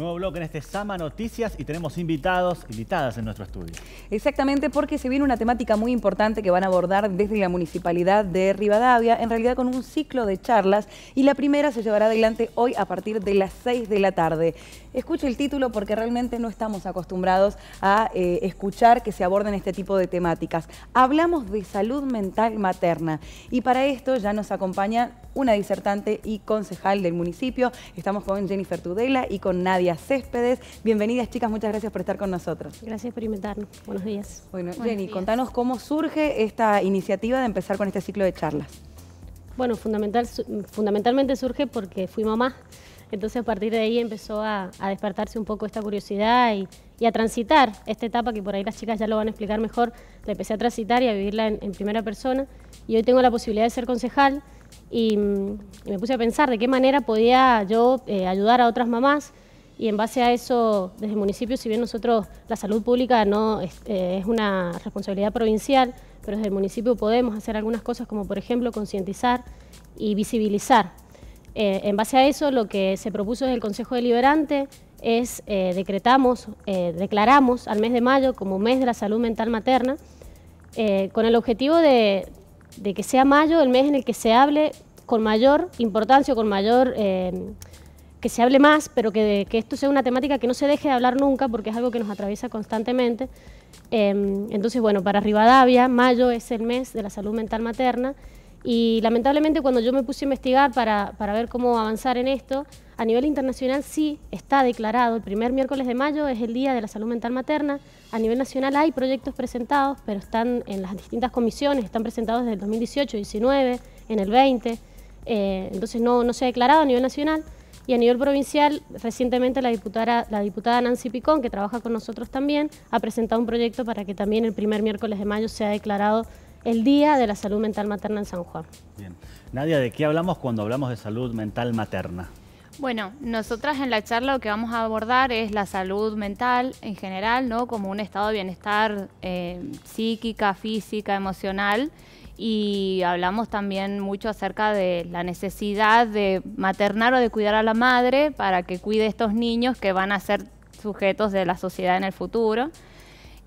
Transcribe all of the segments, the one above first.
Nuevo bloque en este Sama Noticias y tenemos invitados, invitadas en nuestro estudio. Exactamente, porque se viene una temática muy importante que van a abordar desde la Municipalidad de Rivadavia, en realidad con un ciclo de charlas, y la primera se llevará adelante hoy a partir de las 6 de la tarde. Escuche el título porque realmente no estamos acostumbrados a eh, escuchar que se aborden este tipo de temáticas. Hablamos de salud mental materna y para esto ya nos acompaña una disertante y concejal del municipio. Estamos con Jennifer Tudela y con Nadia Céspedes. Bienvenidas, chicas, muchas gracias por estar con nosotros. Gracias por invitarnos. Buenos días. Bueno, Jenny, contanos cómo surge esta iniciativa de empezar con este ciclo de charlas. Bueno, fundamental, fundamentalmente surge porque fui mamá. Entonces a partir de ahí empezó a, despertarse un poco esta curiosidad y, a transitar esta etapa que por ahí las chicas ya lo van a explicar mejor. La empecé a transitar y a vivirla en, primera persona y hoy tengo la posibilidad de ser concejal y, mm, me puse a pensar de qué manera podía yo eh, ayudar a otras mamás y en base a eso, desde el municipio, si bien nosotros, la salud pública no eh, es, una responsabilidad provincial, pero desde el municipio podemos hacer algunas cosas como por ejemplo concientizar y visibilizar. Eh, en base a eso, lo que se propuso desde el Consejo Deliberante es eh, decretamos, declaramos al mes de mayo como mes de la salud mental materna, con el objetivo de, de, que sea mayo el mes en el que se hable con mayor importancia, con mayor que se hable más, pero que, esto sea una temática que no se deje de hablar nunca, porque es algo que nos atraviesa constantemente. Em, entonces, bueno, para Rivadavia, mayo es el mes de la salud mental materna, y lamentablemente cuando yo me puse a investigar para, para ver cómo avanzar en esto, a nivel internacional sí está declarado, el primer miércoles de mayo es el Día de la Salud Mental Materna, a nivel nacional hay proyectos presentados, pero están en las distintas comisiones, están presentados desde el 2018, 19, en el 20, eh, entonces no, no se ha declarado a nivel nacional. Y a nivel provincial, recientemente la diputada, la diputada Nancy Picón, que trabaja con nosotros también, ha presentado un proyecto para que también el primer miércoles de mayo sea declarado el Día de la Salud Mental Materna en San Juan. Bien. Nadia, ¿de qué hablamos cuando hablamos de salud mental materna? Bueno, nosotras en la charla lo que vamos a abordar es la salud mental en general, ¿no? Como un estado de bienestar eh, psíquica, física, emocional y hablamos también mucho acerca de la necesidad de maternar o de cuidar a la madre para que cuide estos niños que van a ser sujetos de la sociedad en el futuro.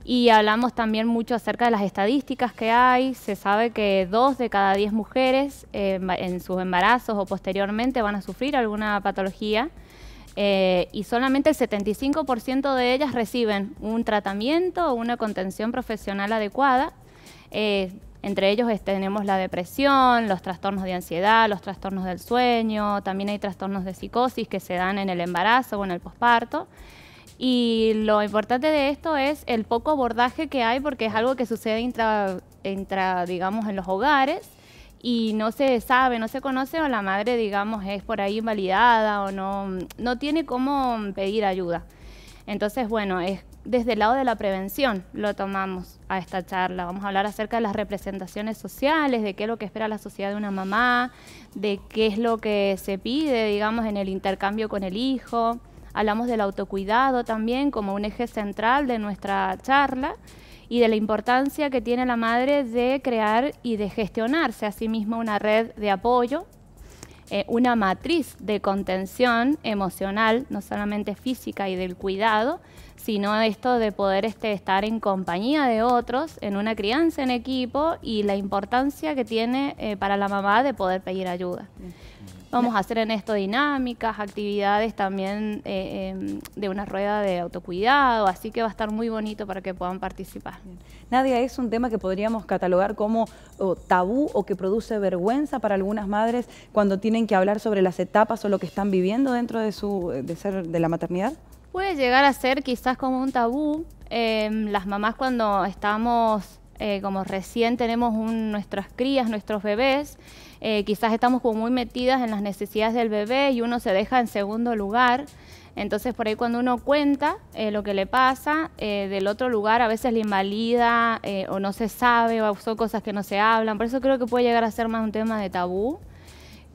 Y hablamos también mucho acerca de las estadísticas que hay. Se sabe que dos de cada diez mujeres em, en sus embarazos o posteriormente van a sufrir alguna patología. Eh, y solamente el 75% de ellas reciben un tratamiento o una contención profesional adecuada. Eh, entre ellos tenemos la depresión, los trastornos de ansiedad, los trastornos del sueño, también hay trastornos de psicosis que se dan en el embarazo o en el posparto. Y lo importante de esto es el poco abordaje que hay porque es algo que sucede digamos, en los hogares y no se sabe, no se conoce o la madre, digamos, es por ahí invalidada o no, no tiene cómo pedir ayuda. Entonces, bueno, es desde el lado de la prevención lo tomamos a esta charla. Vamos a hablar acerca de las representaciones sociales, de qué es lo que espera la sociedad de una mamá, de qué es lo que se pide, digamos, en el intercambio con el hijo. Hablamos del autocuidado también como un eje central de nuestra charla y de la importancia que tiene la madre de crear y de gestionarse a sí misma una red de apoyo, eh, una matriz de contención emocional, no solamente física y del cuidado, sino esto de poder este, estar en compañía de otros, en una crianza en equipo y la importancia que tiene eh, para la mamá de poder pedir ayuda. Vamos a hacer en esto dinámicas, actividades también eh, em, de una rueda de autocuidado, así que va a estar muy bonito para que puedan participar. Nadia, es un tema que podríamos catalogar como tabú o que produce vergüenza para algunas madres cuando tienen que hablar sobre las etapas o lo que están viviendo dentro de la maternidad puede llegar a ser quizás como un tabú. Em, las mamás cuando estamos, eh, como recién tenemos nuestras crías, nuestros bebés, eh, quizás estamos como muy metidas en las necesidades del bebé y uno se deja en segundo lugar. Entonces por ahí cuando uno cuenta eh, lo que le pasa, del otro lugar a veces le invalida o no se sabe o son cosas que no se hablan. Por eso creo que puede llegar a ser más un tema de tabú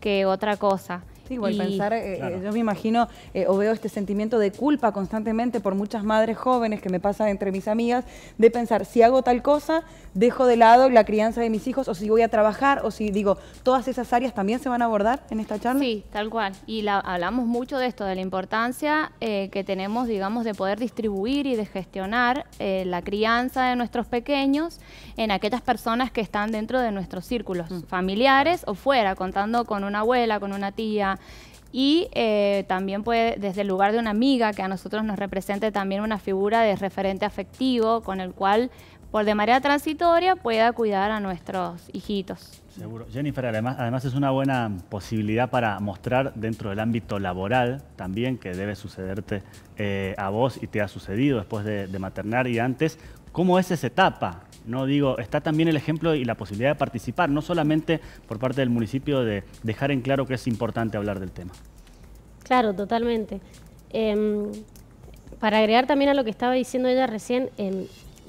que otra cosa. Sí, voy a pensar, eh, eh, yo me imagino eh, o veo este sentimiento de culpa constantemente por muchas madres jóvenes que me pasa entre mis amigas, de pensar, si hago tal cosa, dejo de lado la crianza de mis hijos, o si voy a trabajar, o si digo, todas esas áreas también se van a abordar en esta charla. Sí, tal cual. Y la, hablamos mucho de esto, de la importancia que tenemos, digamos, de poder distribuir y de gestionar la crianza de nuestros pequeños en aquellas personas que están dentro de nuestros círculos mm. familiares o fuera, contando con una abuela, con una tía, y eh, también puede, desde el lugar de una amiga, que a nosotros nos represente también una figura de referente afectivo con el cual, por de manera transitoria, pueda cuidar a nuestros hijitos. Seguro. Jennifer, además, además es una buena posibilidad para mostrar dentro del ámbito laboral también, que debe sucederte eh, a vos y te ha sucedido después de, de maternar y antes, cómo es esa etapa. No digo, está también el ejemplo y la posibilidad de participar, no solamente por parte del municipio de dejar en claro que es importante hablar del tema. Claro, totalmente. Em, para agregar también a lo que estaba diciendo ella recién,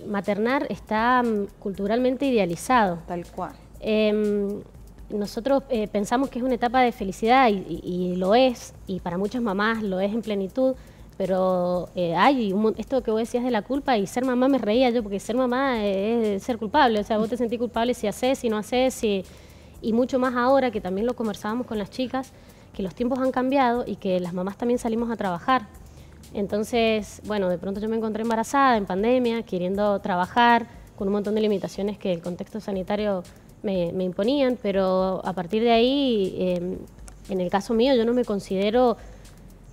maternar está mm, culturalmente idealizado. Tal cual. Em, nosotros eh, pensamos que es una etapa de felicidad y lo es, y para muchas mamás lo es en plenitud, pero eh, hay esto que vos decías de la culpa y ser mamá me reía yo, porque ser mamá eh, es, ser culpable, o sea, vos te sentís culpable si haces, si no haces, y mucho más ahora que también lo conversábamos con las chicas, que los tiempos han cambiado y que las mamás también salimos a trabajar. Entonces, bueno, de pronto yo me encontré embarazada en pandemia, queriendo trabajar con un montón de limitaciones que el contexto sanitario me, me imponían, pero a partir de ahí, em, en el caso mío, yo no me considero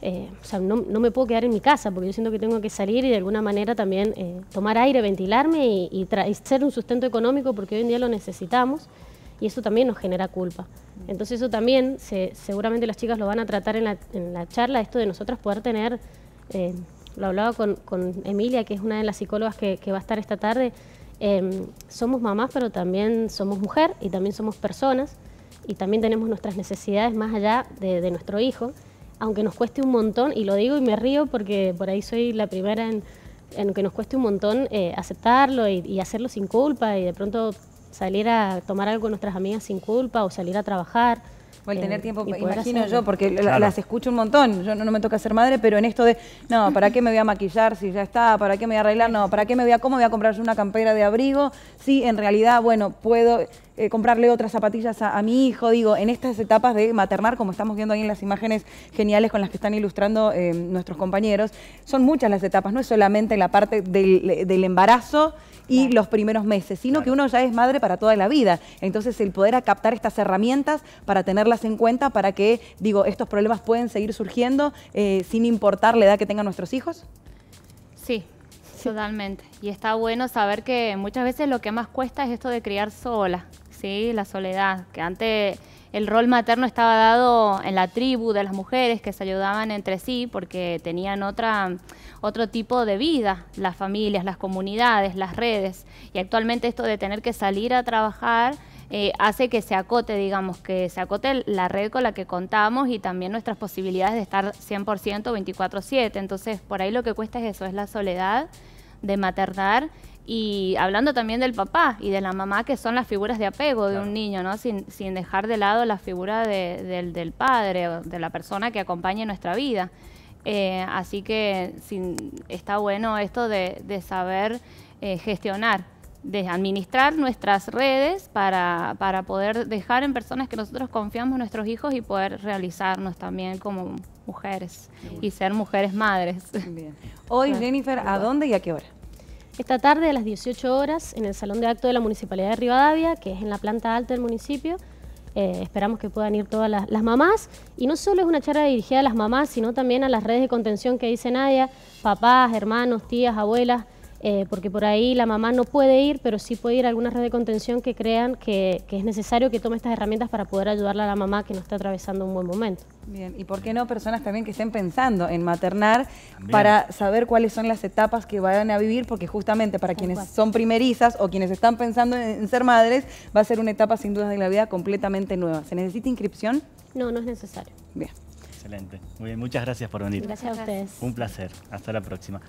eh, no, me puedo quedar en mi casa porque yo siento que tengo que salir y de alguna manera también eh, tomar aire, ventilarme y, ser un sustento económico porque hoy en día lo necesitamos y eso también nos genera culpa. Entonces eso también, seguramente las chicas lo van a tratar en la, charla, esto de nosotras poder tener, eh, lo hablaba con, con, Emilia, que es una de las psicólogas que, va a estar esta tarde, somos mamás pero también somos mujer y también somos personas y también tenemos nuestras necesidades más allá de nuestro hijo aunque nos cueste un montón, y lo digo y me río porque por ahí soy la primera en, que nos cueste un montón eh, aceptarlo y, hacerlo sin culpa y de pronto salir a tomar algo con nuestras amigas sin culpa o salir a trabajar. O el tener eh, tiempo, imagino yo, porque las escucho un montón. Yo no, me toca ser madre, pero en esto de, no, ¿para qué me voy a maquillar si ya está? ¿Para qué me voy a arreglar? No, ¿para qué me voy a, cómo voy a comprar una campera de abrigo? Sí, en realidad, bueno, puedo eh, comprarle otras zapatillas a, mi hijo, digo, en estas etapas de maternar, como estamos viendo ahí en las imágenes geniales con las que están ilustrando eh, nuestros compañeros, son muchas las etapas, no es solamente la parte del, embarazo y los primeros meses, sino que uno ya es madre para toda la vida. Entonces, el poder captar estas herramientas para tenerlas en cuenta, para que, digo, estos problemas pueden seguir surgiendo eh, sin importar la edad que tengan nuestros hijos. sí, totalmente. Y está bueno saber que muchas veces lo que más cuesta es esto de criar sola. ¿sí? La soledad, que antes el rol materno estaba dado en la tribu de las mujeres que se ayudaban entre sí porque tenían otra, otro tipo de vida, las familias, las comunidades, las redes. Y actualmente esto de tener que salir a trabajar eh, hace que se acote, digamos, que se acote la red con la que contamos y también nuestras posibilidades de estar 100% 24/7. Entonces, por ahí lo que cuesta es eso, es la soledad de maternar y hablando también del papá y de la mamá, que son las figuras de apego de un niño, ¿no? Sin, sin, dejar de lado la figura del, padre o de la persona que acompañe nuestra vida. Eh, así que está bueno esto de, saber eh, gestionar, de administrar nuestras redes para, para poder dejar en personas que nosotros confiamos nuestros hijos y poder realizarnos también como mujeres y ser mujeres madres. Hoy, Jennifer, ¿a dónde y a qué hora? Esta tarde a las 18 horas en el Salón de Acto de la Municipalidad de Rivadavia, que es en la planta alta del municipio, eh, esperamos que puedan ir todas las, las, mamás. Y no solo es una charla dirigida a las mamás, sino también a las redes de contención que dice Nadia, papás, hermanos, tías, abuelas, eh, porque por ahí la mamá no puede ir, pero sí puede ir a alguna red de contención que crean que, es necesario que tome estas herramientas para poder ayudarle a la mamá que no está atravesando un buen momento. Bien, y por qué no personas también que estén pensando en maternar para saber cuáles son las etapas que vayan a vivir, porque justamente para quienes son primerizas o quienes están pensando en ser madres, va a ser una etapa sin duda de la vida completamente nueva. ¿Se necesita inscripción? No, no es necesario. Bien. Excelente. Muy bien, muchas gracias por venir. Gracias a ustedes. Un placer. Hasta la próxima.